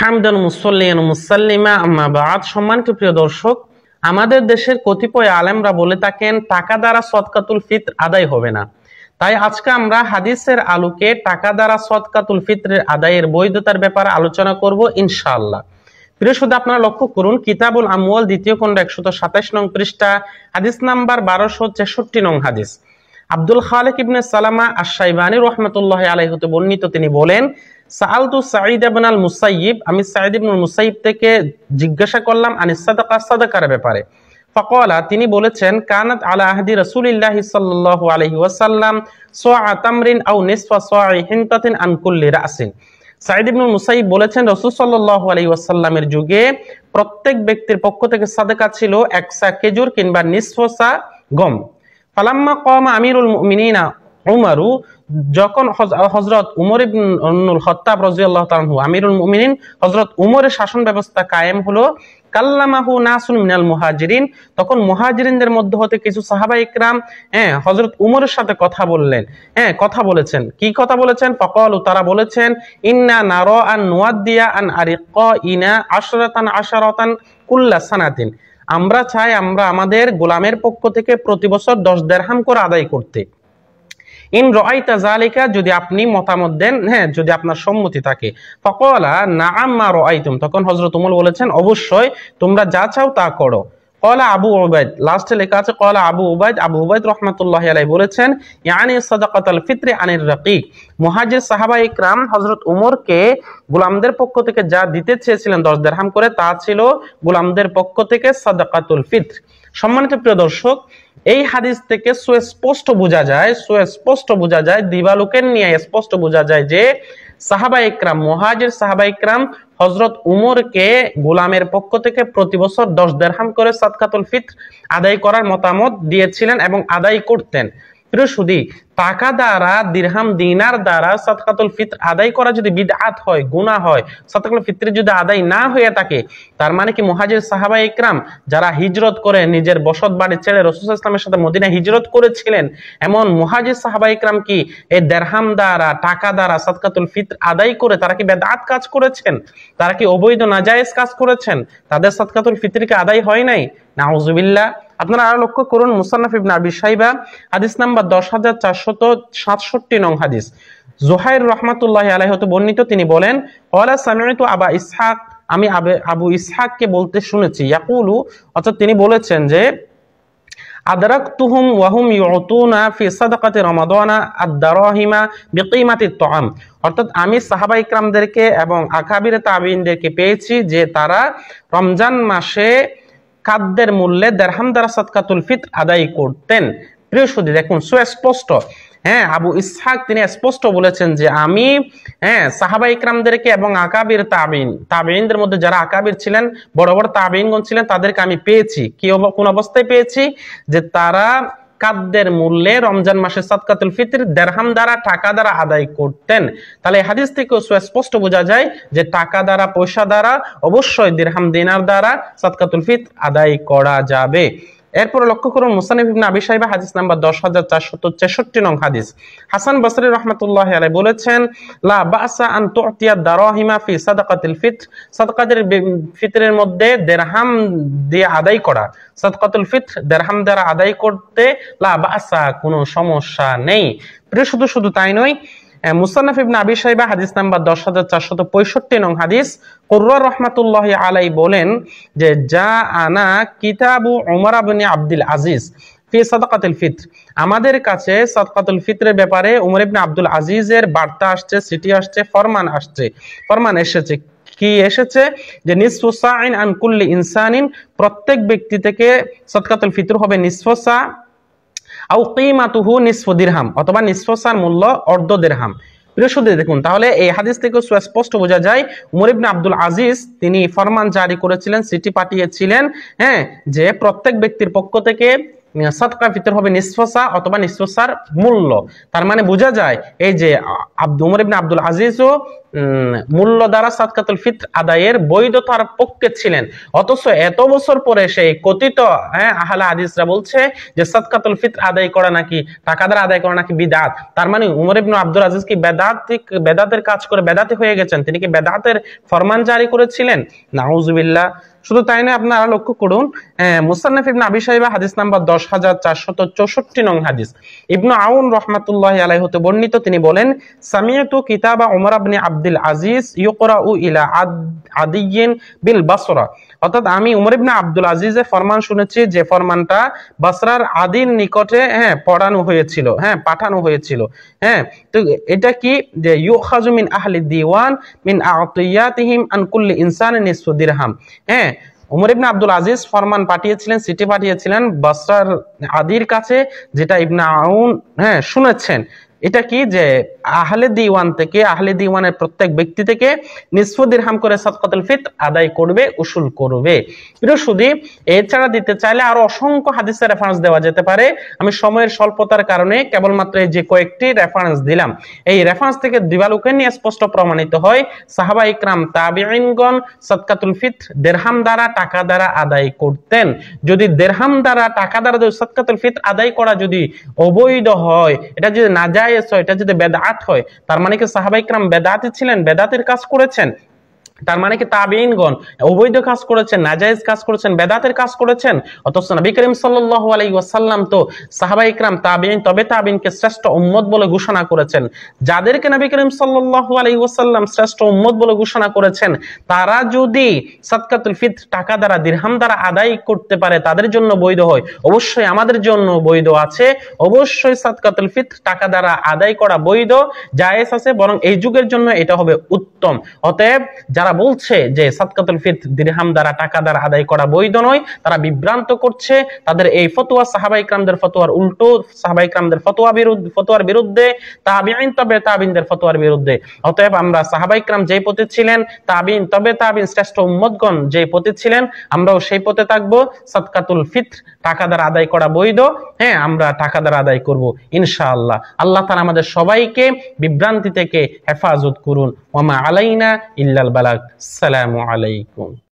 হামদান মুসল্লিয়ান মুসাল্লিমা আম্মা বাদ প্রিয় দর্শক আমাদের দেশের কতিপয় আলেমরা বলে থাকেন টাকা দ্বারা সৎকাতুল ফিত্র আদায় হবে না তাই আজকে আমরা হাদিসের আলোকে টাকা দ্বারা সৎকাতুল ফিতরের আদায়ের বৈধতার ব্যাপারে আলোচনা করব ইনশাআল্লাহ প্রিয় শুধু আপনারা লক্ষ্য করুন কিতাবুল আমওয়াল দ্বিতীয় খণ্ড একশত সাতাশ নং পৃষ্ঠা হাদিস নাম্বার বারোশো ছেষট্টি নং হাদিস আব্দুল খালেক ইবনে সালামা আশাইবানি রহমতুল্লাহ আলাই হতে বর্ণিত তিনি বলেন সাআলতু সাঈদ ইবনাল মুসাইয়িব আমি সাঈদ ইবনুল মুসাইব থেকে জিজ্ঞাসা করলাম আনিস সাদাকা সাদাকার ব্যাপারে ফকলা তিনি বলেছেন কানাত আলা আহদি রাসূলিল্লাহি সাল্লাল্লাহু আলাইহি ওয়াসাল্লাম সোয়া তামরিন আও নিসফা সোয়া হিনতাতিন আন কুল্লি রাসিন সাইদ ইবনুল মুসাইব বলেছেন রসুল সাল্লাল্লাহু আলাইহি ওয়াসাল্লামের যুগে প্রত্যেক ব্যক্তির পক্ষ থেকে সাদাকা ছিল এক সা খেজুর কিংবা নিসফসা গম ফালাম্মা কমা আমিরুল মিনিনা উমারু যখন হজরত উমর ইবনুল খত্তাব রাজিয়াল্লাহ তাআলা আমিরুল মুমিনিন হজরত উমরের শাসন ব্যবস্থা কায়েম হলো কাল্লামাহু নাসুন মিনাল মুহাজিরিন তখন মুহাজিরিনদের মধ্যে হতে কিছু সাহাবা ইকরাম হ্যাঁ হজরত উমরের সাথে কথা বললেন হ্যাঁ কথা বলেছেন কি কথা বলেছেন ফকালু তারা বলেছেন ইন্না নারা আন নুয়াদ্দিয়া আন আরিকা ইনা আশরাতান আশারাতান কুল্লা সানাতিন আমরা চাই আমরা আমাদের গোলামের পক্ষ থেকে প্রতি বছর দশ দেড়হাম করে আদায় করতে ইন রাইতা জালিকা যদি আপনি মতামত দেন হ্যাঁ যদি আপনার সম্মতি থাকে ফকলা না আম্মা রাইতুম তখন হযরত উমর বলেছেন অবশ্যই তোমরা যা চাও তা করো কলা আবু ওবায়দ লাস্টে লেখা আছে কলা আবু ওবায়দ আবু ওবায়দ রহমতুল্লাহ আলাই বলেছেন ইয়ানি সাদাকাত আল ফিত্রে আনির রাকিক সাহাবা ইকরাম হজরত উমরকে গোলামদের পক্ষ থেকে যা দিতে চেয়েছিলেন দশ দেড়হাম করে তা ছিল গোলামদের পক্ষ থেকে সাদাকাতুল ফিত্র সম্মানিত প্রিয় দর্শক এই হাদিস থেকে সুস্পষ্ট বোঝা যায় সুস্পষ্ট বোঝা যায় দিবালুকের নিয়ে স্পষ্ট বোঝা যায় যে সাহাবা ইকরাম মহাজের সাহাবা ইকরাম হজরত উমরকে গোলামের পক্ষ থেকে প্রতি বছর দশ দেড়হাম করে সাদকাতুল ফিত আদায় করার মতামত দিয়েছিলেন এবং আদায় করতেন প্রিয় টাকা দ্বারা দিরহাম দিনার দ্বারা সাতকাতুল ফিত্র আদায় করা যদি বিদআত হয় গুনাহ হয় সাতকাতুল ফিত্র যদি আদায় না হয়ে থাকে তার মানে কি মুহাজির সাহাবা ইকরাম যারা হিজরত করে নিজের বসত বাড়ি ছেড়ে রসুল ইসলামের সাথে মদিনা হিজরত করেছিলেন এমন মুহাজির সাহাবা ইকরাম কি এই দেরহাম দ্বারা টাকা দ্বারা সাতকাতুল ফিত্র আদায় করে তারা কি বেদাত কাজ করেছেন তারা কি অবৈধ নাজায়েজ কাজ করেছেন তাদের সাতকাতুল ফিত্রকে আদায় হয় নাই নাউজুবিল্লাহ আপনারা আরো লক্ষ্য করুন মুসান্নাফ ইবনে আবি সাইবা হাদিস নাম্বার দশ হাজার চারশত সাতষট্টি নং হাদিস জোহাইর রহমাতুল্লাহ আলাই হতে বর্ণিত তিনি বলেন অলা সামিত আবা ইসহাক আমি আবে আবু ইসহাককে বলতে শুনেছি ইয়াকুলু অর্থাৎ তিনি বলেছেন যে আদরাকতুহুম ওয়াহুম ইউতুনা ফি সাদাকাতি রমাদানা আদ-দারাহিমা বিকিমাতিত তাআম অর্থাৎ আমি সাহাবা ইকরামদেরকে এবং আকাবিরে তাবিনদেরকে পেয়েছি যে তারা রমজান মাসে খাদ্যের মূল্যে দেড়হাম দ্বারা সৎকাতুল ফিত আদায় করতেন প্রিয় সুদী দেখুন সুস্পষ্ট হ্যাঁ আবু ইসহাক তিনি স্পষ্ট বলেছেন যে আমি হ্যাঁ সাহাবা ইকরামদেরকে এবং আকাবির তাবিন তাবিনদের মধ্যে যারা আকাবির ছিলেন বড় বড় তাবিনগণ ছিলেন তাদেরকে আমি পেয়েছি কি কোন অবস্থায় পেয়েছি যে তারা কাদ্যের মূল্যে রমজান মাসে সাদকাতুল ফিতর দেড়হাম দ্বারা টাকা দ্বারা আদায় করতেন তাহলে হাদিস থেকে স্পষ্ট বোঝা যায় যে টাকা দ্বারা পয়সা দ্বারা অবশ্যই দেড়হাম দিনার দ্বারা সাদকাতুল ফিতর আদায় করা যাবে এরপর লক্ষ্য করুন মুসানিফ ইবনে আবি সাহেবা হাদিস নাম্বার দশ হাজার চারশত ছেষট্টি নং হাদিস হাসান বসরি রহমতুল্লাহ আলাই বলেছেন লা বাসা আন তুতিয়া দারহিমা ফি সাদাকাতিল ফিত সাদাকাতের ফিতরের মধ্যে দেরহাম দিয়ে আদায় করা সাদাকাতুল ফিত দেরহাম দ্বারা আদায় করতে লা বাসা কোনো সমস্যা নেই প্রিয় শুধু শুধু তাই নয় মুসান্নাফ ইবনা আবি হাদিস নাম্বার দশ হাজার চারশত পঁয়ষট্টি নং হাদিস রহমাতুল্লাহ আলাই বলেন যে যা আনা কিতাবু ওমর আবনি আব্দুল আজিজ ফি ফিত্র আমাদের কাছে সাদকাতুল ফিত্রের ব্যাপারে উমর ইবনে আব্দুল আজিজের বার্তা আসছে সিটি আসছে ফরমান আসছে ফরমান এসেছে কি এসেছে যে আইন আন কুল্লি ইনসানিন প্রত্যেক ব্যক্তি থেকে সদকাতুল ফিত্র হবে নিসফুসা আউ কিমাতুহু নিসফ দিরহাম অথবা নিসফসার মূল্য অর্ধ দেরহাম বৃহস্পতি দেখুন তাহলে এই হাদিস থেকে সুস্পষ্ট বোঝা যায় উমর ইবনে আব্দুল আজিজ তিনি ফরমান জারি করেছিলেন চিঠি পাঠিয়েছিলেন হ্যাঁ যে প্রত্যেক ব্যক্তির পক্ষ থেকে সৎকার হবে অথবা নিঃশ্বাসার মূল্য তার মানে বোঝা যায় এই যে আব্দ উমর ইবনে আব্দুল আজিজও মূল্য দ্বারা সাদকাতুল ফিত আদায়ের বৈধতার পক্ষে ছিলেন অথচ এত বছর পরে সেই কথিত হ্যাঁ আহলা হাদিসরা বলছে যে সাদকাতুল ফিত আদায় করা নাকি টাকা দ্বারা আদায় করা নাকি বিদাত তার মানে উমর ইবনু আব্দুল আজিজ কি বেদাতিক বেদাতের কাজ করে বেদাতি হয়ে গেছেন তিনি কি বেদাতের ফরমান জারি করেছিলেন নাউজুবিল্লাহ শুধু তাই না আপনারা লক্ষ্য করুন মুসান্নাফ ইবনে আবি সাইবা হাদিস নাম্বার দশ হাজার চারশত চৌষট্টি নং হাদিস ইবনু আউন রহমাতুল্লাহ আলাই হতে বর্ণিত তিনি বলেন সামিয়াতু কিতাবা ওমর আবনে আব্দ আব্দুল আজিজ ইউকরা উ ইলা আদিয়িন বিল বাসরা অর্থাৎ আমি উমর ইবনে আব্দুল আজিজের ফরমান শুনেছি যে ফরমানটা বাসরার আদির নিকটে হ্যাঁ পড়ানো হয়েছিল হ্যাঁ পাঠানো হয়েছিল হ্যাঁ তো এটা কি যে ইউখাজু মিন আহলি দিওয়ান মিন আতিয়াতিহিম আন কুল্লি ইনসান নিসফু দিরহাম হ্যাঁ উমর ইবনে আব্দুল আজিজ ফরমান পাঠিয়েছিলেন সিটি পাঠিয়েছিলেন বাসরার আদির কাছে যেটা ইবনে আউন হ্যাঁ শুনেছেন এটা কি যে আহলে দিওয়ান থেকে আহলে দিওয়ানের প্রত্যেক ব্যক্তি থেকে নিসফু দিরহাম করে সৎকতল ফিত আদায় করবে উসুল করবে প্রিয় সুদী এছাড়া দিতে চাইলে আরো অসংখ্য হাদিসের রেফারেন্স দেওয়া যেতে পারে আমি সময়ের স্বল্পতার কারণে কেবলমাত্র এই যে কয়েকটি রেফারেন্স দিলাম এই রেফারেন্স থেকে দিবালুকে নিয়ে স্পষ্ট প্রমাণিত হয় সাহাবা ইকরাম তাবিনগণ সৎকাতুল ফিত দেরহাম দ্বারা টাকা দ্বারা আদায় করতেন যদি দেরহাম দ্বারা টাকা দ্বারা যদি সৎকাতুল ফিত আদায় করা যদি অবৈধ হয় এটা যদি না যায় জায়েজ হয় এটা যদি বেদাত হয় তার মানে কি সাহাবাইকরাম বেদাতি ছিলেন বেদাতের কাজ করেছেন তার মানে কি তাবিনগণ অবৈধ কাজ করেছেন নাজায়েজ কাজ করেছেন বেদাতের কাজ করেছেন অথচ নবী করিম সাল্লাল্লাহু আলাইহি ওয়াসাল্লাম তো সাহাবা ইকরাম তাবিন তবে তাবেইনকে শ্রেষ্ঠ উম্মত বলে ঘোষণা করেছেন যাদেরকে নবী করিম সাল্লাল্লাহু আলাইহি ওয়াসাল্লাম শ্রেষ্ঠ উম্মত বলে ঘোষণা করেছেন তারা যদি সাদকাতুল ফিত্র টাকা দ্বারা দিরহাম দ্বারা আদায় করতে পারে তাদের জন্য বৈধ হয় অবশ্যই আমাদের জন্য বৈধ আছে অবশ্যই সাদকাতুল ফিত্র টাকা দ্বারা আদায় করা বৈধ জায়েজ আছে বরং এই যুগের জন্য এটা হবে উত্তম অতএব যারা যারা বলছে যে সাদকাতুল ফিত দিরহাম দ্বারা টাকা দ্বারা আদায় করা বৈধ নয় তারা বিভ্রান্ত করছে তাদের এই ফতোয়া সাহাবা ইকরামদের ফতোয়ার উল্টো সাহাবা ইকরামদের ফতোয়া বিরুদ্ধে ফতোয়ার বিরুদ্ধে তাবিন তবে তাবিনদের ফতোয়ার বিরুদ্ধে অতএব আমরা সাহাবা ইকরাম যেই পথে ছিলেন তাবিন তবে তাবিন শ্রেষ্ঠ উম্মতগণ যেই পথে ছিলেন আমরাও সেই পথে থাকবো সাদকাতুল ফিত টাকা দ্বারা আদায় করা বৈধ হ্যাঁ আমরা টাকা দ্বারা আদায় করব ইনশাআল্লাহ আল্লাহ তারা আমাদের সবাইকে বিভ্রান্তি থেকে হেফাজত করুন ওমা আলাইনা ইল্লাল বালাক সালামু আলাইকুম